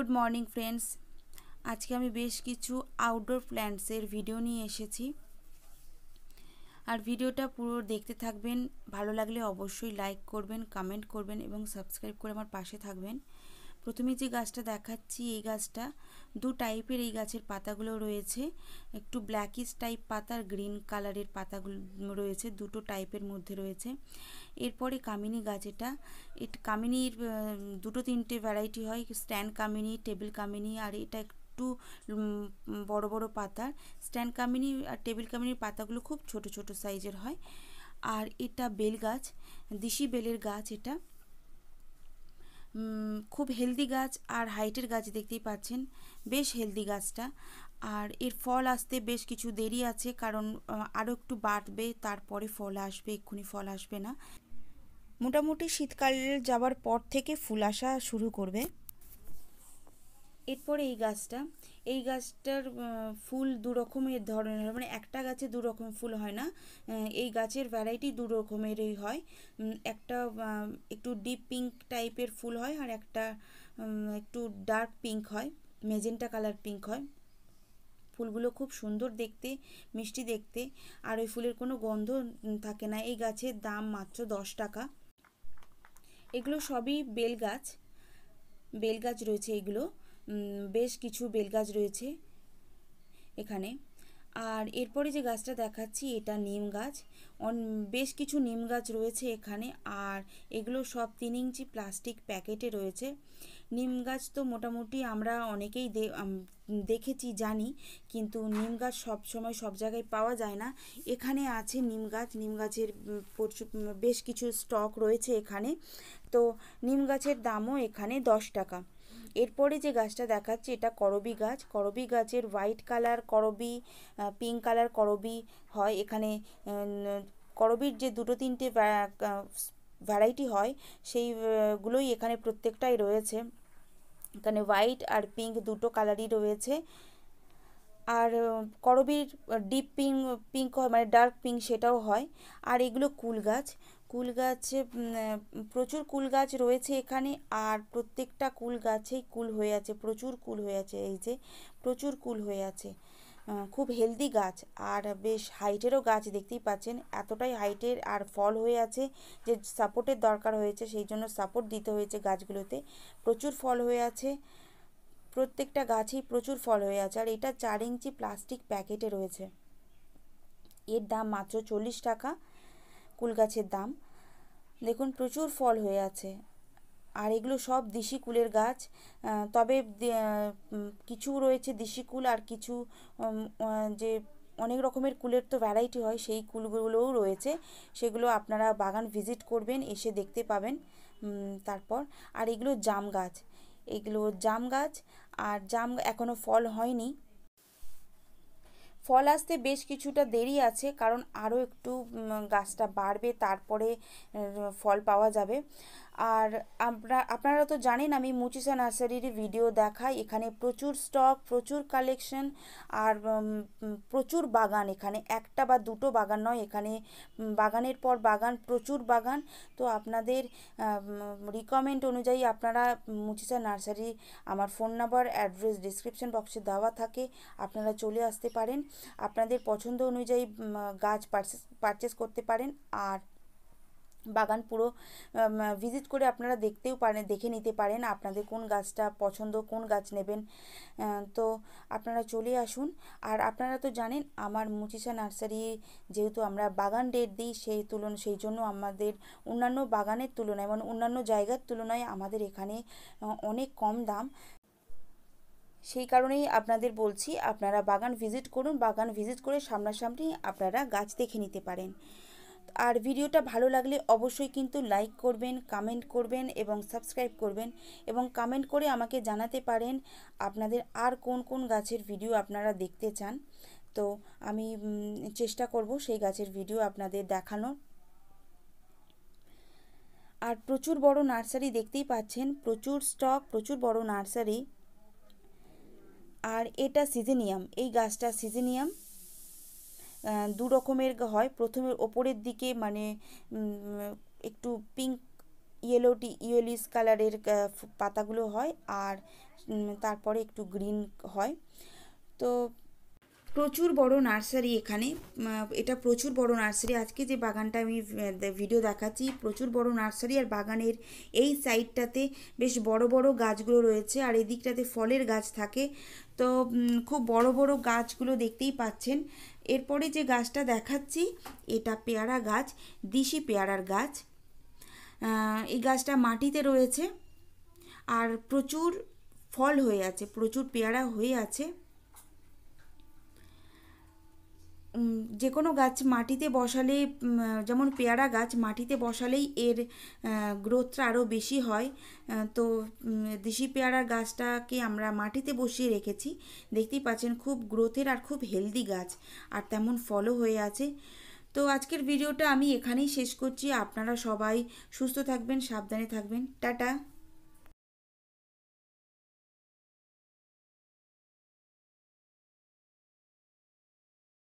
good morning friends আজকে আমি বেশ কিছু আউটডোর প্ল্যান্টসের ভিডিও নিয়ে এসেছি আর ভিডিওটা পুরো দেখতে থাকবেন ভালো লাগলে অবশ্যই লাইক করবেন কমেন্ট করবেন এবং সাবস্ক্রাইব করে আমার পাশে থাকবেন প্রথমে যে গাছটা দেখাচ্ছি এই গাছটা দু টাইপের এই গাছের পাতাগুলো রয়েছে একটু ব্ল্যাকিশ টাইপ পাতার গ্রিন কালারের পাতাগুলো রয়েছে দুটো টাইপের মধ্যে রয়েছে এরপরে কামিনী গাছ এটা এট কামিনীর দুটো তিনটে ভ্যারাইটি হয় স্ট্যান্ড কামিনি টেবিল কামিনী আর এটা একটু বড় বড় পাতার স্ট্যান্ড কামিনি আর টেবিল কামিনীর পাতাগুলো খুব ছোট ছোট সাইজের হয় আর এটা বেল গাছ দিশি বেলের গাছ এটা খুব হেলদি গাছ আর হাইটের গাছ দেখতেই পাচ্ছেন বেশ হেলদি গাছটা আর এর ফল আসতে বেশ কিছু দেরি আছে কারণ আরও একটু বাড়বে তারপরে ফল আসবে এক্ষুনি ফল আসবে না মোটামুটি শীতকাল যাওয়ার পর থেকে ফুল আসা শুরু করবে এরপরে এই গাছটা এই গাছটার ফুল দু রকমের ধরনের হয় মানে একটা গাছে দু রকম ফুল হয় না এই গাছের ভ্যারাইটি দু রকমেরই হয় একটা একটু ডিপ পিঙ্ক টাইপের ফুল হয় আর একটা একটু ডার্ক পিঙ্ক হয় মেজেন্টা কালার পিঙ্ক হয় ফুলগুলো খুব সুন্দর দেখতে মিষ্টি দেখতে আর ওই ফুলের কোনো গন্ধ থাকে না এই গাছের দাম মাত্র দশ টাকা এগুলো সবই বেল গাছ বেল গাছ রয়েছে এগুলো বেশ কিছু বেলগাছ রয়েছে এখানে আর এরপরে যে গাছটা দেখাচ্ছি এটা নিম গাছ বেশ কিছু নিম গাছ রয়েছে এখানে আর এগুলো সব তিন ইঞ্চি প্লাস্টিক প্যাকেটে রয়েছে নিম গাছ তো মোটামুটি আমরা অনেকেই দেখেছি জানি কিন্তু নিম গাছ সব সময় সব জায়গায় পাওয়া যায় না এখানে আছে নিম গাছ নিম গাছের বেশ কিছু স্টক রয়েছে এখানে তো নিম গাছের দামও এখানে দশ টাকা এরপরে যে গাছটা দেখাচ্ছি এটা করবি গাছ করবি গাছের হোয়াইট কালার করবি পিঙ্ক কালার করবি হয় এখানে করবির যে দুটো তিনটে ভ্যারাইটি হয় সেইগুলোই এখানে প্রত্যেকটাই রয়েছে এখানে হোয়াইট আর পিঙ্ক দুটো কালারই রয়েছে আর করবির ডিপ পিঙ্ক পিঙ্ক হয় মানে ডার্ক পিঙ্ক সেটাও হয় আর এগুলো কুল গাছ কুল গাছে প্রচুর কুল গাছ রয়েছে এখানে আর প্রত্যেকটা কুল গাছেই কুল হয়ে আছে প্রচুর কুল হয়ে আছে এই যে প্রচুর কুল হয়ে আছে খুব হেলদি গাছ আর বেশ হাইটেরও গাছ দেখতেই পাচ্ছেন এতটাই হাইটের আর ফল হয়ে আছে যে সাপোর্টের দরকার হয়েছে সেই জন্য সাপোর্ট দিতে হয়েছে গাছগুলোতে প্রচুর ফল হয়ে আছে প্রত্যেকটা গাছেই প্রচুর ফল হয়ে আছে আর এটা চার ইঞ্চি প্লাস্টিক প্যাকেটে রয়েছে এর দাম মাত্র চল্লিশ টাকা কুল গাছের দাম দেখুন প্রচুর ফল হয়ে আছে আর এগুলো সব দেশি কুলের গাছ তবে কিছু রয়েছে দেশি কুল আর কিছু যে অনেক রকমের কুলের তো ভ্যারাইটি হয় সেই কুলগুলোও রয়েছে সেগুলো আপনারা বাগান ভিজিট করবেন এসে দেখতে পাবেন তারপর আর এগুলো জাম গাছ এগুলো জাম গাছ আর জাম এখনও ফল হয়নি ফল আসতে বেশ কিছুটা দেরি আছে কারণ আরও একটু গাছটা বাড়বে তারপরে ফল পাওয়া যাবে আর আমরা আপনারা তো জানেন আমি মুচিসা নার্সারির ভিডিও দেখাই এখানে প্রচুর স্টক প্রচুর কালেকশন আর প্রচুর বাগান এখানে একটা বা দুটো বাগান নয় এখানে বাগানের পর বাগান প্রচুর বাগান তো আপনাদের রিকমেন্ড অনুযায়ী আপনারা মুচিসা নার্সারি আমার ফোন নাম্বার অ্যাড্রেস ডিসক্রিপশন বক্সে দেওয়া থাকে আপনারা চলে আসতে পারেন আপনাদের পছন্দ অনুযায়ী গাছ পারচেস পারচেস করতে পারেন আর বাগান পুরো ভিজিট করে আপনারা দেখতেও পারেন দেখে নিতে পারেন আপনাদের কোন গাছটা পছন্দ কোন গাছ নেবেন তো আপনারা চলে আসুন আর আপনারা তো জানেন আমার মুচিসা নার্সারি যেহেতু আমরা বাগান ডেট দিই সেই তুলন সেই জন্য আমাদের অন্যান্য বাগানের তুলনায় মানে অন্যান্য জায়গার তুলনায় আমাদের এখানে অনেক কম দাম সেই কারণেই আপনাদের বলছি আপনারা বাগান ভিজিট করুন বাগান ভিজিট করে সামনাসামনি আপনারা গাছ দেখে নিতে পারেন আর ভিডিওটা ভালো লাগলে অবশ্যই কিন্তু লাইক করবেন কমেন্ট করবেন এবং সাবস্ক্রাইব করবেন এবং কমেন্ট করে আমাকে জানাতে পারেন আপনাদের আর কোন কোন গাছের ভিডিও আপনারা দেখতে চান তো আমি চেষ্টা করব সেই গাছের ভিডিও আপনাদের দেখানোর আর প্রচুর বড় নার্সারি দেখতেই পাচ্ছেন প্রচুর স্টক প্রচুর বড় নার্সারি আর এটা সিজেনিয়াম এই গাছটা সিজেনিয়াম দু রকমের হয় প্রথমে ওপরের দিকে মানে একটু পিঙ্ক ইয়েলোটি ইয়েলিস কালারের পাতাগুলো হয় আর তারপরে একটু গ্রিন হয় তো প্রচুর বড় নার্সারি এখানে এটা প্রচুর বড় নার্সারি আজকে যে বাগানটা আমি ভিডিও দেখাচ্ছি প্রচুর বড় নার্সারি আর বাগানের এই সাইডটাতে বেশ বড় বড় গাছগুলো রয়েছে আর এদিকটাতে ফলের গাছ থাকে তো খুব বড় বড় গাছগুলো দেখতেই পাচ্ছেন এরপরে যে গাছটা দেখাচ্ছি এটা পেয়ারা গাছ দিশি পেয়ারার গাছ এই গাছটা মাটিতে রয়েছে আর প্রচুর ফল হয়ে আছে প্রচুর পেয়ারা হয়ে আছে যে কোনো গাছ মাটিতে বসালে যেমন পেয়ারা গাছ মাটিতে বসালেই এর গ্রোথটা আরও বেশি হয় তো দেশি পেয়ারা গাছটাকে আমরা মাটিতে বসিয়ে রেখেছি দেখতেই পাচ্ছেন খুব গ্রোথের আর খুব হেলদি গাছ আর তেমন ফলও হয়ে আছে তো আজকের ভিডিওটা আমি এখানেই শেষ করছি আপনারা সবাই সুস্থ থাকবেন সাবধানে থাকবেন টাটা